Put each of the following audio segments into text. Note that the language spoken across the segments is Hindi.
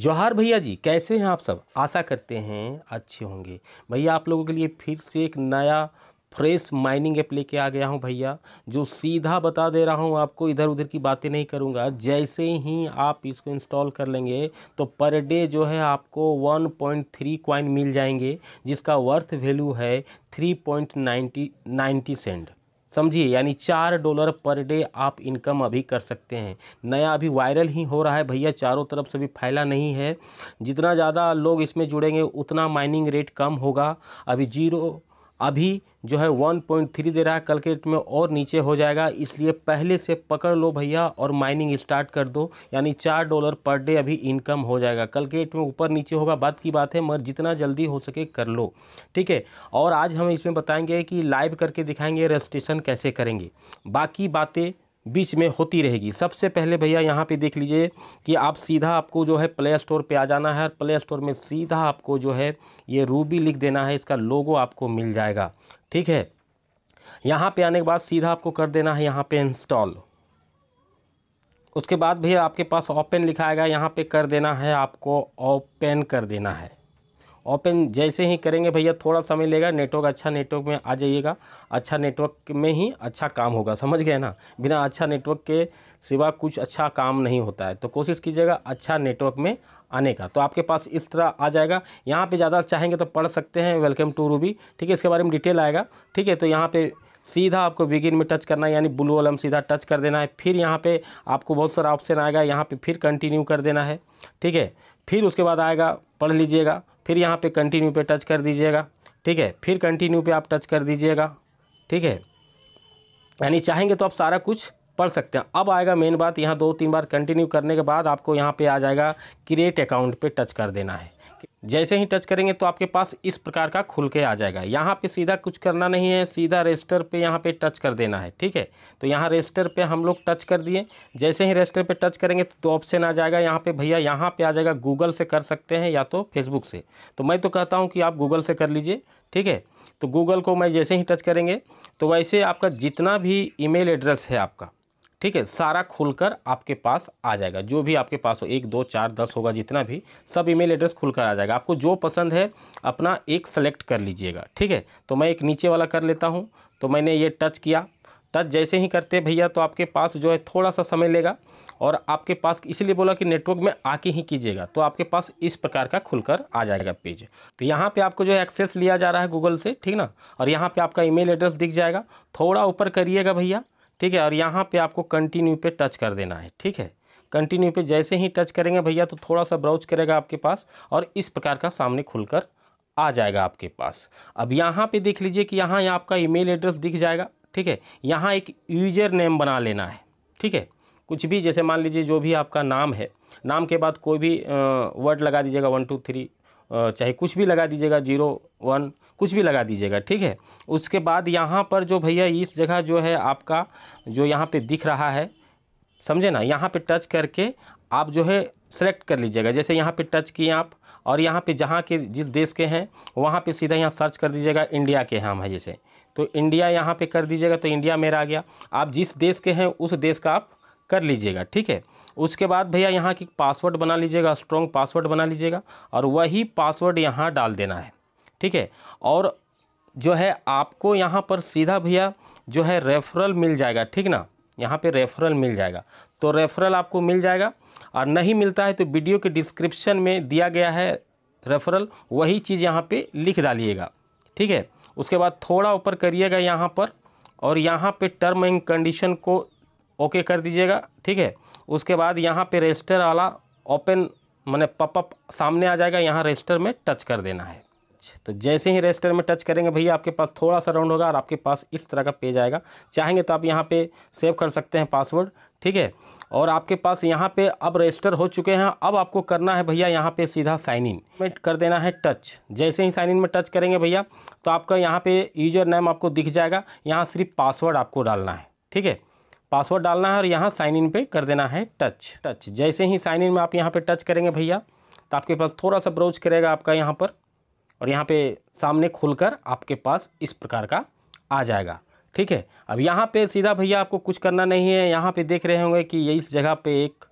जोहार भैया जी कैसे हैं आप सब आशा करते हैं अच्छे होंगे भैया आप लोगों के लिए फिर से एक नया फ्रेश माइनिंग ऐप लेके आ गया हूं भैया जो सीधा बता दे रहा हूं आपको इधर उधर की बातें नहीं करूंगा जैसे ही आप इसको इंस्टॉल कर लेंगे तो पर डे जो है आपको 1.3 क्वाइन मिल जाएंगे जिसका वर्थ वैल्यू है थ्री पॉइंट सेंट समझिए यानी चार डॉलर पर डे आप इनकम अभी कर सकते हैं नया अभी वायरल ही हो रहा है भैया चारों तरफ से भी फैला नहीं है जितना ज़्यादा लोग इसमें जुड़ेंगे उतना माइनिंग रेट कम होगा अभी जीरो अभी जो है 1.3 दे रहा है कल के में और नीचे हो जाएगा इसलिए पहले से पकड़ लो भैया और माइनिंग स्टार्ट कर दो यानी चार डॉलर पर डे अभी इनकम हो जाएगा कल के में ऊपर नीचे होगा बात की बात है मगर जितना जल्दी हो सके कर लो ठीक है और आज हम इसमें बताएंगे कि लाइव करके दिखाएंगे रजिस्ट्रेशन कैसे करेंगे बाकी बातें बीच में होती रहेगी सबसे पहले भैया यहाँ पे देख लीजिए कि आप सीधा आपको जो है प्ले स्टोर पे आ जाना है और प्ले स्टोर में सीधा आपको जो है ये रूबी लिख देना है इसका लोगो आपको मिल जाएगा ठीक है यहाँ पे आने के बाद सीधा आपको कर देना है यहाँ पे इंस्टॉल उसके बाद भैया आपके पास ओपन लिखा आएगा यहाँ पे कर देना है आपको ओपन कर देना है ओपन जैसे ही करेंगे भैया थोड़ा समय लेगा नेटवर्क अच्छा नेटवर्क में आ जाइएगा अच्छा नेटवर्क में ही अच्छा काम होगा समझ गए ना बिना अच्छा नेटवर्क के सिवा कुछ अच्छा काम नहीं होता है तो कोशिश कीजिएगा अच्छा नेटवर्क में आने का तो आपके पास इस तरह आ जाएगा यहाँ पर ज़्यादा चाहेंगे तो पढ़ सकते हैं वेलकम टू रूबी ठीक है इसके बारे में डिटेल आएगा ठीक है तो यहाँ पे सीधा आपको बिगिन में टच करना है यानी ब्लू वालम सीधा टच कर देना है फिर यहाँ पे आपको बहुत सारा ऑप्शन आएगा यहाँ पे फिर कंटिन्यू कर देना है ठीक है फिर उसके बाद आएगा पढ़ लीजिएगा फिर यहाँ पे कंटिन्यू पे टच कर दीजिएगा ठीक है फिर कंटिन्यू पे आप टच कर दीजिएगा ठीक है यानी चाहेंगे तो आप सारा कुछ पढ़ सकते हैं अब आएगा मेन बात यहाँ दो तीन बार कंटिन्यू करने के बाद आपको यहाँ पे आ जाएगा क्रिएट अकाउंट पे टच कर देना है जैसे ही टच करेंगे तो आपके पास इस प्रकार का खुल के आ जाएगा यहाँ पे सीधा कुछ करना नहीं है सीधा रजिस्टर पे यहाँ पे टच कर देना है ठीक है तो यहाँ रजिस्टर पे हम लोग टच कर दिए जैसे ही रजिस्टर पे टच करेंगे तो ऑप्शन आ जाएगा यहाँ पे भैया यहाँ पे आ जाएगा गूगल से कर सकते हैं या तो फेसबुक से तो मैं तो कहता हूँ कि आप गूगल से कर लीजिए ठीक है तो गूगल को मैं जैसे ही टच करेंगे तो वैसे आपका जितना भी ईमेल एड्रेस है आपका ठीक है सारा खुलकर आपके पास आ जाएगा जो भी आपके पास हो एक दो चार दस होगा जितना भी सब ईमेल एड्रेस खुलकर आ जाएगा आपको जो पसंद है अपना एक सेलेक्ट कर लीजिएगा ठीक है तो मैं एक नीचे वाला कर लेता हूँ तो मैंने ये टच किया टच जैसे ही करते भैया तो आपके पास जो है थोड़ा सा समय लेगा और आपके पास इसलिए बोला कि नेटवर्क में आके ही कीजिएगा तो आपके पास इस प्रकार का खुलकर आ जाएगा पेज तो यहाँ पे आपको जो है एक्सेस लिया जा रहा है गूगल से ठीक ना और यहाँ पे आपका ईमेल एड्रेस दिख जाएगा थोड़ा ऊपर करिएगा भैया ठीक है और यहाँ पे आपको कंटिन्यू पे टच कर देना है ठीक है कंटिन्यू पे जैसे ही टच करेंगे भैया तो थोड़ा सा ब्राउज करेगा आपके पास और इस प्रकार का सामने खुलकर आ जाएगा आपके पास अब यहाँ पे देख लीजिए कि यहाँ आपका ईमेल एड्रेस दिख जाएगा ठीक है यहाँ एक यूजर नेम बना लेना है ठीक है कुछ भी जैसे मान लीजिए जो भी आपका नाम है नाम के बाद कोई भी वर्ड लगा दीजिएगा वन टू थ्री चाहे कुछ भी लगा दीजिएगा जीरो वन कुछ भी लगा दीजिएगा ठीक है उसके बाद यहाँ पर जो भैया इस जगह जो है आपका जो यहाँ पे दिख रहा है समझे ना यहाँ पे टच करके आप जो है सेलेक्ट कर लीजिएगा जैसे यहाँ पे टच किए आप और यहाँ पे जहाँ के जिस देश के हैं वहाँ पे सीधा यहाँ सर्च कर दीजिएगा इंडिया के हैं हम है जैसे तो इंडिया यहाँ पे कर दीजिएगा तो इंडिया मेरा आ गया आप जिस देश के हैं उस देश का आप कर लीजिएगा ठीक है उसके बाद भैया यहाँ की पासवर्ड बना लीजिएगा स्ट्रॉन्ग पासवर्ड बना लीजिएगा और वही पासवर्ड यहाँ डाल देना है ठीक है और जो है आपको यहाँ पर सीधा भैया जो है रेफरल मिल जाएगा ठीक ना यहाँ पे रेफरल मिल जाएगा तो रेफरल आपको मिल जाएगा और नहीं मिलता है तो वीडियो के डिस्क्रिप्शन में दिया गया है रेफरल वही चीज़ यहाँ पे लिख डालिएगा ठीक है उसके बाद थोड़ा ऊपर करिएगा यहाँ पर और यहाँ पे टर्म एंड कंडीशन को ओके कर दीजिएगा ठीक है उसके बाद यहाँ पे रजिस्टर वाला ओपन मैंने पपअप सामने आ जाएगा यहाँ रजिस्टर में टच कर देना है तो जैसे ही रजिस्टर में टच करेंगे भैया आपके पास थोड़ा सा राउंड होगा और आपके पास इस तरह का पेज आएगा चाहेंगे तो आप यहाँ पे सेव कर सकते हैं पासवर्ड ठीक है और आपके पास यहाँ पे अब रजिस्टर हो चुके हैं अब आपको करना है भैया यहाँ पे सीधा साइन इन में कर देना है टच जैसे ही साइन इन में टच करेंगे भैया तो आपका यहाँ पे यूजर नेम आपको दिख जाएगा यहाँ सिर्फ पासवर्ड आपको डालना है ठीक है पासवर्ड डालना है और यहाँ साइन इन पे कर देना है टच टच जैसे ही साइन इन में आप यहाँ पे टच करेंगे भैया तो आपके पास थोड़ा सा ब्राउज करेगा आपका यहाँ पर और यहाँ पे सामने खुलकर आपके पास इस प्रकार का आ जाएगा ठीक है अब यहाँ पे सीधा भैया आपको कुछ करना नहीं है यहाँ पे देख रहे होंगे कि ये इस जगह पर एक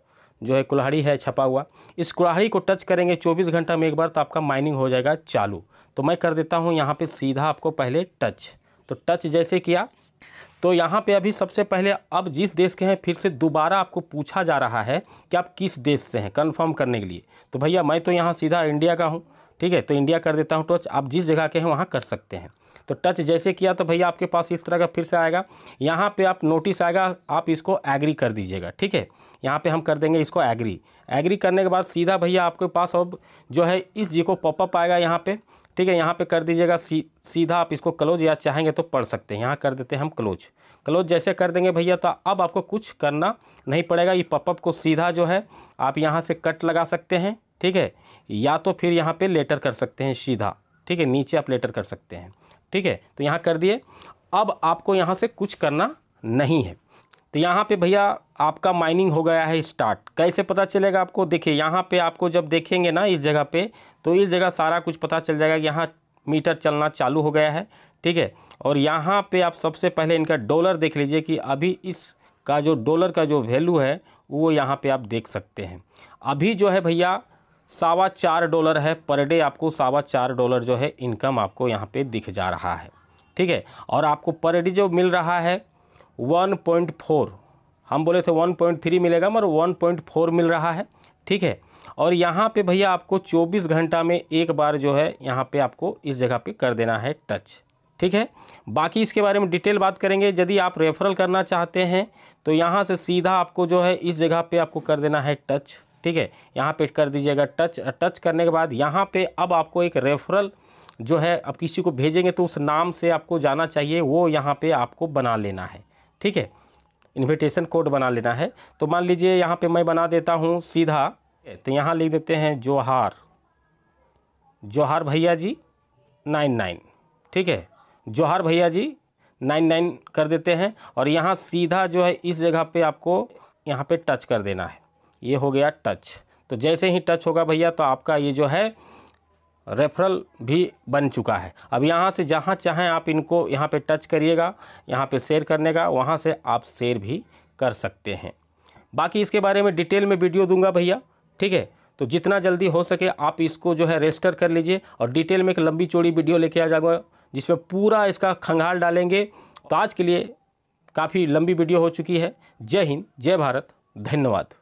जो है कुल्हाड़ी है छपा हुआ इस कुल्हाड़ी को टच करेंगे चौबीस घंटा में एक बार तो आपका माइनिंग हो जाएगा चालू तो मैं कर देता हूँ यहाँ पर सीधा आपको पहले टच तो टच जैसे किया तो यहाँ पे अभी सबसे पहले अब जिस देश के हैं फिर से दोबारा आपको पूछा जा रहा है कि आप किस देश से हैं कंफर्म करने के लिए तो भैया मैं तो यहाँ सीधा इंडिया का हूँ ठीक है तो इंडिया कर देता हूँ टच आप जिस जगह के हैं वहाँ कर सकते हैं तो टच जैसे किया तो भैया आपके पास इस तरह का फिर से आएगा यहाँ पे आप नोटिस आएगा आप इसको एग्री कर दीजिएगा ठीक है यहाँ पे हम कर देंगे इसको एग्री एग्री करने के बाद सीधा भैया आपके पास अब जो है इस जी को पॉपअप आएगा यहाँ पे ठीक है यहाँ पे कर दीजिएगा सी, सीधा आप इसको क्लोज या चाहेंगे तो पढ़ सकते हैं यहाँ कर देते हैं हम क्लोज क्लोज जैसे कर देंगे भैया तो अब आपको कुछ करना नहीं पड़ेगा ये पॉपअप को सीधा जो है आप यहाँ से कट लगा सकते हैं ठीक है या तो फिर यहाँ पे लेटर कर सकते हैं सीधा ठीक है नीचे आप लेटर कर सकते हैं ठीक है तो यहाँ कर दिए अब आपको यहाँ से कुछ करना नहीं है तो यहाँ पे भैया आपका माइनिंग हो गया है स्टार्ट कैसे पता चलेगा आपको देखिए यहाँ पे आपको जब देखेंगे ना इस जगह पे तो इस जगह सारा कुछ पता चल जाएगा कि यहाँ मीटर चलना चालू हो गया है ठीक है और यहाँ पे आप सबसे पहले इनका डॉलर देख लीजिए कि अभी इसका जो डॉलर का जो वैल्यू है वो यहाँ पे आप देख सकते हैं अभी जो है भैया सावा चार डॉलर है पर डे आपको सावा चार डॉलर जो है इनकम आपको यहाँ पे दिख जा रहा है ठीक है और आपको पर डे जो मिल रहा है 1.4 हम बोले थे 1.3 मिलेगा मगर 1.4 मिल रहा है ठीक है और यहाँ पे भैया आपको 24 घंटा में एक बार जो है यहाँ पे आपको इस जगह पे कर देना है टच ठीक है बाकी इसके बारे में डिटेल बात करेंगे यदि आप रेफरल करना चाहते हैं तो यहाँ से सीधा आपको जो है इस जगह पर आपको कर देना है टच ठीक है यहाँ पे कर दीजिएगा टच टच करने के बाद यहाँ पे अब आपको एक रेफरल जो है अब किसी को भेजेंगे तो उस नाम से आपको जाना चाहिए वो यहाँ पे आपको बना लेना है ठीक है इन्विटेशन कोड बना लेना है तो मान लीजिए यहाँ पे मैं बना देता हूँ सीधा तो यहाँ लिख देते हैं जोहार जोहार भैया जी नाइन नाइन ठीक है जोहार भैया जी नाइन नाइन कर देते हैं और यहाँ सीधा जो है इस जगह पर आपको यहाँ पर टच कर देना है ये हो गया टच तो जैसे ही टच होगा भैया तो आपका ये जो है रेफरल भी बन चुका है अब यहाँ से जहाँ चाहें आप इनको यहाँ पे टच करिएगा यहाँ पे शेयर करने का वहाँ से आप शेयर भी कर सकते हैं बाकी इसके बारे में डिटेल में वीडियो दूंगा भैया ठीक है तो जितना जल्दी हो सके आप इसको जो है रजिस्टर कर लीजिए और डिटेल में एक लंबी चौड़ी वीडियो लेके आ जाऊँगा जिसमें पूरा इसका खंगाल डालेंगे तो आज के लिए काफ़ी लंबी वीडियो हो चुकी है जय हिंद जय भारत धन्यवाद